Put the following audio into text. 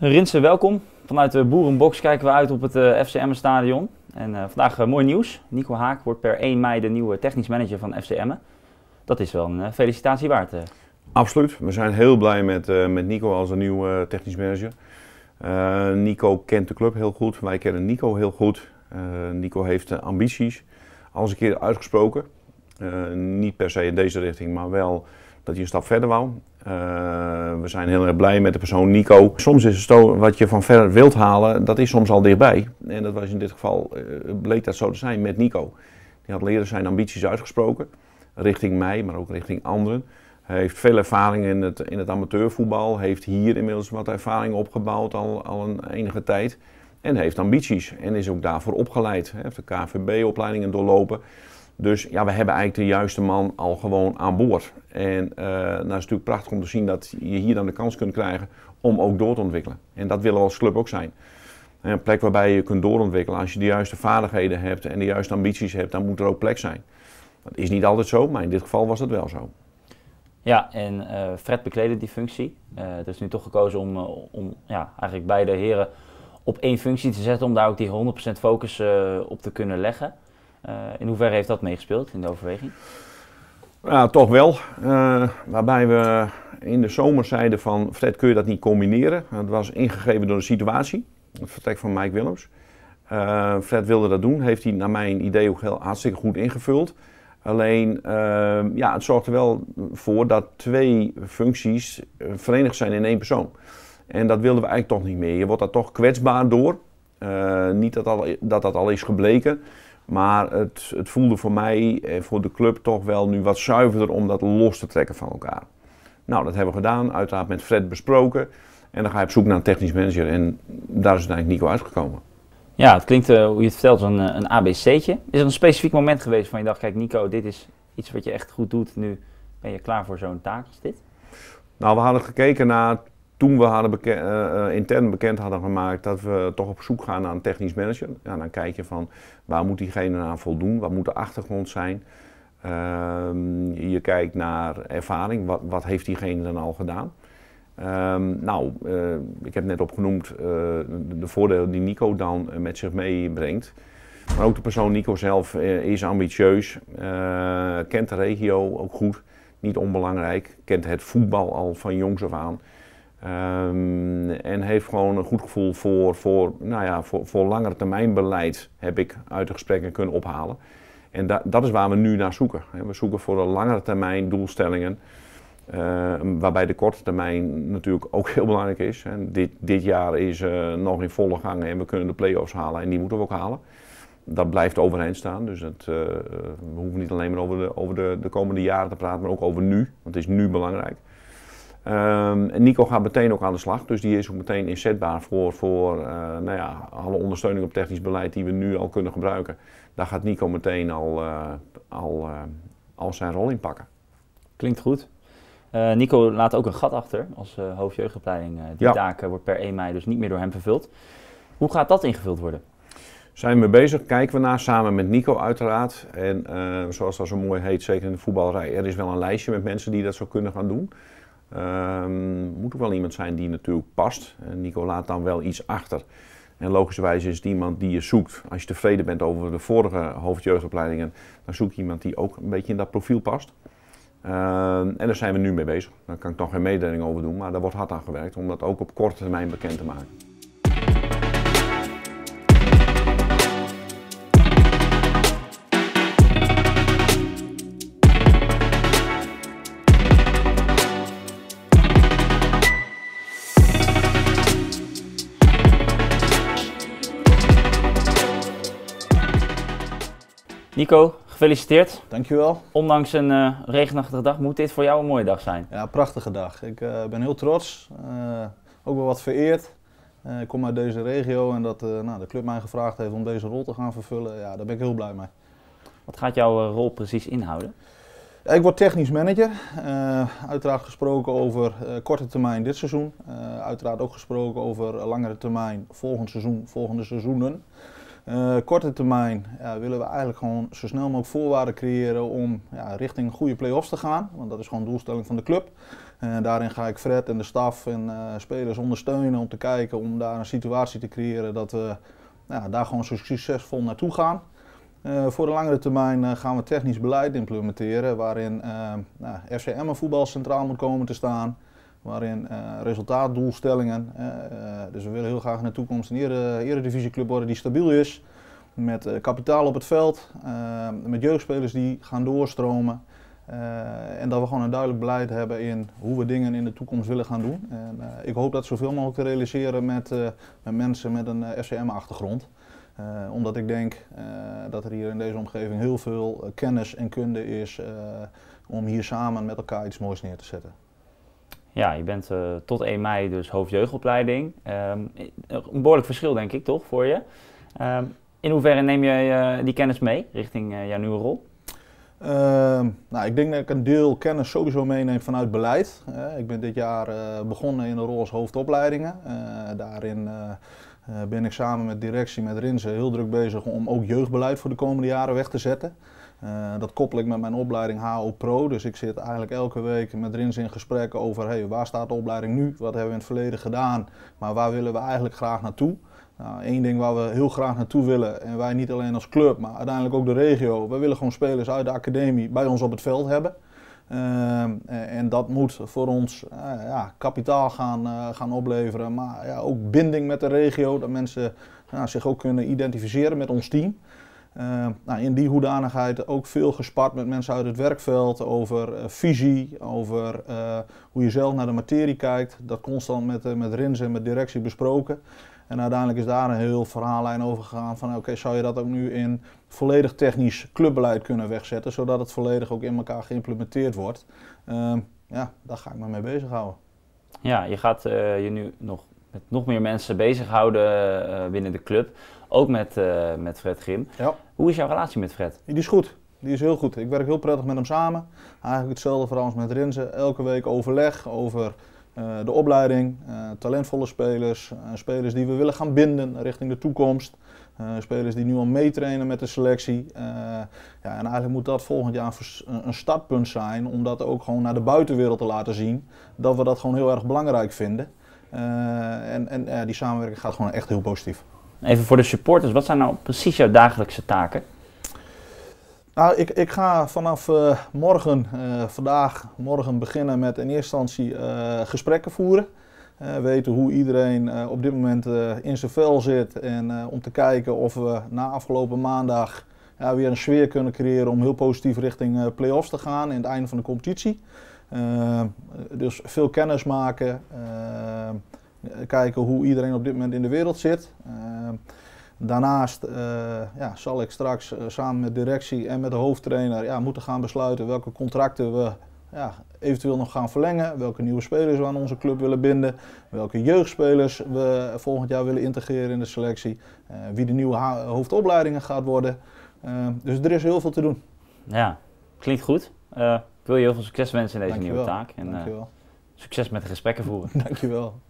Rinsen, welkom. Vanuit de Boerenbox kijken we uit op het uh, eh, FCM stadion. En eh, vandaag eh, mooi nieuws. Nico Haak wordt per 1 mei de nieuwe technisch manager van FCM. Dat is wel een felicitatie waard. Absoluut. We zijn heel blij met, met Nico als een nieuwe technisch manager. Nico kent de club heel goed. Wij kennen Nico heel goed. Nico heeft ambities. Al eens een keer uitgesproken. niet per se in deze richting, maar wel dat hij een stap verder wou. Eh, we zijn heel erg blij met de persoon Nico. Soms is het zo, wat je van ver wilt halen, dat is soms al dichtbij. En dat was in dit geval, eh, bleek dat zo te zijn met Nico. Die had leren zijn ambities uitgesproken, richting mij, maar ook richting anderen. Hij heeft veel ervaring in het, in het amateurvoetbal, heeft hier inmiddels wat ervaring opgebouwd al, al een enige tijd. En heeft ambities en is ook daarvoor opgeleid. Hij heeft de KVB-opleidingen doorlopen. Dus ja, we hebben eigenlijk de juiste man al gewoon aan boord. En dat eh, nou is natuurlijk prachtig om te zien dat je hier dan de kans kunt krijgen om ook door te ontwikkelen. En dat willen we als club ook zijn. een plek waarbij je kunt doorontwikkelen. Als je de juiste vaardigheden hebt en de juiste ambities hebt, dan moet er ook plek zijn. Dat is niet altijd zo, maar in dit geval was dat wel zo. Ja, en eh, Fred bekleedde die functie. Uh, het is nu toch gekozen om, om ja, eigenlijk beide heren op één functie te zetten, om daar ook die 100% focus op te kunnen leggen. Eh, in hoeverre heeft dat meegespeeld in de overweging? Ja, toch wel. Eh, waarbij we in de zomer zeiden van Fred, kun je dat niet combineren? Het was ingegeven door de situatie, het vertrek van Mike Willems. Eh, Fred wilde dat doen, heeft hij naar mijn idee ook heel hartstikke goed ingevuld. Alleen, ja, het zorgt er wel voor dat twee functies verenigd zijn in één persoon. En dat wilden we eigenlijk toch niet meer. Je wordt daar toch kwetsbaar door. niet dat, al, dat dat al is gebleken. Maar het, het voelde voor mij en voor de club toch wel nu wat zuiverder om dat los te trekken van elkaar. Nou, dat hebben we gedaan, uiteraard met Fred besproken. En dan ga je op zoek naar een technisch manager en daar is uiteindelijk Nico uitgekomen. Ja, het klinkt, eh, hoe je het vertelt, als een, eh, een ABC'tje. Is er een specifiek moment geweest van je dacht, kijk Nico, dit is iets wat je echt goed doet. Nu ben je klaar voor zo'n taak als dit? Nou, we hadden gekeken naar toen we hadden eh, eh, intern bekend hadden gemaakt dat we toch op zoek gaan naar een technisch manager. Ja, dan kijk je van waar moet diegene aan voldoen, wat moet de achtergrond zijn. Ehm, je kijkt naar ervaring, wat, wat heeft diegene dan al gedaan. Ehm, nou, eh, ik heb net opgenoemd de, de voordelen die Nico dan met zich meebrengt. Maar ook de persoon Nico zelf is ambitieus, kent de regio ook goed, niet onbelangrijk, kent het voetbal al van jongs af aan. Ehm, en heeft gewoon een goed gevoel voor, voor, nou ja, voor, voor langere termijn beleid, heb ik uit de gesprekken kunnen ophalen. En dat is waar we nu naar zoeken. We zoeken voor de langere termijn doelstellingen, ehm, waarbij de korte termijn natuurlijk ook heel belangrijk is. En dit, dit jaar is eh, nog in volle gang en we kunnen de play-offs halen en die moeten we ook halen. Dat blijft overeind staan, dus eh, we hoeven niet alleen maar over, de, over de, de komende jaren te praten, maar ook over nu, want het is nu belangrijk. Ehm, Nico gaat meteen ook aan de slag, dus die is ook meteen inzetbaar voor, voor eh, nou ja, alle ondersteuning op technisch beleid die we nu al kunnen gebruiken. Daar gaat Nico meteen al, eh, al, eh, al zijn rol in pakken. Klinkt goed. Nico laat ook een gat achter als hoofdjeugdopleiding. die ja. taak wordt per 1 mei dus niet meer door hem vervuld. Hoe gaat dat ingevuld worden? Zijn we bezig, kijken we naar, samen met Nico uiteraard. En zoals dat zo mooi heet, zeker in de voetbalrij, er is wel een lijstje met mensen die dat zo kunnen gaan doen. Um, moet ook wel iemand zijn die natuurlijk past. Nico laat dan wel iets achter. En logischerwijs is het iemand die je zoekt. Als je tevreden bent over de vorige hoofdjeugdopleidingen, dan zoek je iemand die ook een beetje in dat profiel past. Ehm, en daar zijn we nu mee bezig. Daar kan ik nog geen mededeling over doen, maar daar wordt hard aan gewerkt om dat ook op korte termijn bekend te maken. Nico, gefeliciteerd. Dankjewel. Ondanks een eh, regenachtige dag moet dit voor jou een mooie dag zijn. Ja, prachtige dag. Ik eh, ben heel trots, eh, ook wel wat vereerd. ik kom uit deze regio en dat nou, de club mij gevraagd heeft om deze rol te gaan vervullen, ja, daar ben ik heel blij mee. Wat gaat jouw rol precies inhouden? ik word technisch manager. uiteraard gesproken over korte termijn dit seizoen. uiteraard ook gesproken over langere termijn volgend seizoen, volgende seizoenen. Eh, korte termijn ja, willen we eigenlijk gewoon zo snel mogelijk voorwaarden creëren om ja, richting goede play-offs te gaan. Want dat is gewoon de doelstelling van de club. Eh, daarin ga ik Fred en de staf en eh, spelers ondersteunen om te kijken om daar een situatie te creëren dat we ja, daar gewoon zo succesvol naartoe gaan. voor de langere termijn gaan we technisch beleid implementeren waarin nou, FCM Emmen voetbal centraal moet komen te staan waarin eh, resultaatdoelstellingen, eh, eh, dus we willen heel graag in de toekomst een eredivisieclub worden die stabiel is, met kapitaal op het veld, met jeugdspelers die gaan doorstromen. en dat we gewoon een duidelijk beleid hebben in hoe we dingen in de toekomst willen gaan doen. En, ik hoop dat zoveel mogelijk te realiseren met, met mensen met een FCM-achtergrond. omdat ik denk dat er hier in deze omgeving heel veel kennis en kunde is om hier samen met elkaar iets moois neer te zetten. Ja, je bent eh, tot 1 mei dus hoofdjeugdopleiding. Ehm, een behoorlijk verschil, denk ik, toch, voor je. Ehm, in hoeverre neem je eh, die kennis mee richting eh, jouw nieuwe rol? Ehm, nou, ik denk dat ik een deel kennis sowieso meeneem vanuit beleid. ik ben dit jaar begonnen in de rol als hoofdopleidingen. daarin eh, ben ik samen met directie, met Rinse heel druk bezig om ook jeugdbeleid voor de komende jaren weg te zetten. Eh, dat koppel ik met mijn opleiding HO Pro. Dus ik zit eigenlijk elke week met Rinse in gesprek over hey, waar staat de opleiding nu? Wat hebben we in het verleden gedaan? Maar waar willen we eigenlijk graag naartoe? Nou, één ding waar we heel graag naartoe willen, en wij niet alleen als club, maar uiteindelijk ook de regio. We willen gewoon spelers uit de academie bij ons op het veld hebben. Ehm, eh, en dat moet voor ons eh, ja, kapitaal gaan, eh, gaan opleveren, maar ja, ook binding met de regio, dat mensen zich ook kunnen identificeren met ons team. Eh, nou, in die hoedanigheid ook veel gespart met mensen uit het werkveld over eh, visie, over eh, hoe je zelf naar de materie kijkt. Dat constant met, met Rins en met directie besproken. En uiteindelijk is daar een heel verhaallijn over gegaan van oké, zou je dat ook nu in volledig technisch clubbeleid kunnen wegzetten, zodat het volledig ook in elkaar geïmplementeerd wordt. Ehm, ja, daar ga ik me mee bezighouden. Ja, je gaat je nu nog met nog meer mensen bezighouden binnen de club. Ook met, eh, met Fred Grim. Ja. Hoe is jouw relatie met Fred? Die is goed. Die is heel goed. Ik werk heel prettig met hem samen. Eigenlijk hetzelfde verhaal als met Rinze. Elke week overleg over eh, de opleiding, eh, talentvolle spelers, spelers die we willen gaan binden richting de toekomst. spelers die nu al meetrainen met de selectie. ja, en eigenlijk moet dat volgend jaar een startpunt zijn om dat ook gewoon naar de buitenwereld te laten zien. Dat we dat gewoon heel erg belangrijk vinden. en en die samenwerking gaat gewoon echt heel positief. Even voor de supporters, wat zijn nou precies jouw dagelijkse taken? Nou, ik, ik ga vanaf eh, morgen, eh, vandaag, morgen beginnen met in eerste instantie eh, gesprekken voeren. weten hoe iedereen op dit moment in zijn vel zit en om te kijken of we na afgelopen maandag ja, weer een sfeer kunnen creëren om heel positief richting play-offs te gaan in het einde van de competitie. dus veel kennis maken, kijken hoe iedereen op dit moment in de wereld zit. Daarnaast eh, ja, zal ik straks eh, samen met directie en met de hoofdtrainer ja, moeten gaan besluiten welke contracten we ja, eventueel nog gaan verlengen. Welke nieuwe spelers we aan onze club willen binden. Welke jeugdspelers we volgend jaar willen integreren in de selectie. Eh, wie de nieuwe hoofdopleidingen gaat worden. dus er is heel veel te doen. Ja, klinkt goed. ik wil je heel veel succes wensen in deze nieuwe taak. En, Dankjewel. succes met de gesprekken voeren. Dankjewel.